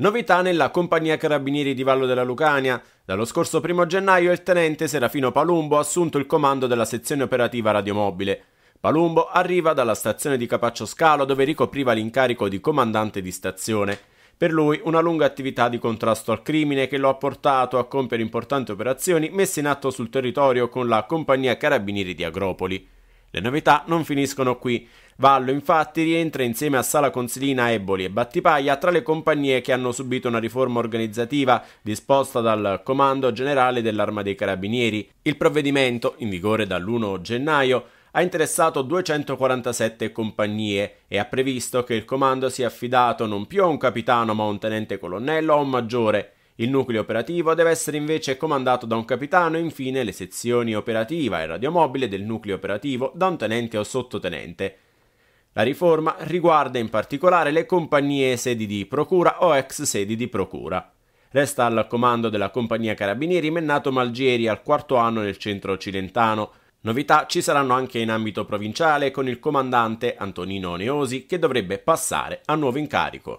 Novità nella compagnia carabinieri di Vallo della Lucania. Dallo scorso 1 gennaio il tenente Serafino Palumbo ha assunto il comando della sezione operativa radiomobile. Palumbo arriva dalla stazione di Capaccio Scalo dove ricopriva l'incarico di comandante di stazione. Per lui una lunga attività di contrasto al crimine che lo ha portato a compiere importanti operazioni messe in atto sul territorio con la compagnia carabinieri di Agropoli. Le novità non finiscono qui. Vallo infatti rientra insieme a Sala Consilina, Eboli e Battipaglia tra le compagnie che hanno subito una riforma organizzativa disposta dal Comando Generale dell'Arma dei Carabinieri. Il provvedimento, in vigore dall'1 gennaio, ha interessato 247 compagnie e ha previsto che il comando sia affidato non più a un capitano ma a un tenente colonnello o a un maggiore il nucleo operativo deve essere invece comandato da un capitano e infine le sezioni operativa e radiomobile del nucleo operativo da un tenente o sottotenente. La riforma riguarda in particolare le compagnie sedi di procura o ex sedi di procura. Resta al comando della compagnia Carabinieri Mennato Malgieri al quarto anno nel centro occidentano. Novità ci saranno anche in ambito provinciale con il comandante Antonino Neosi che dovrebbe passare a nuovo incarico.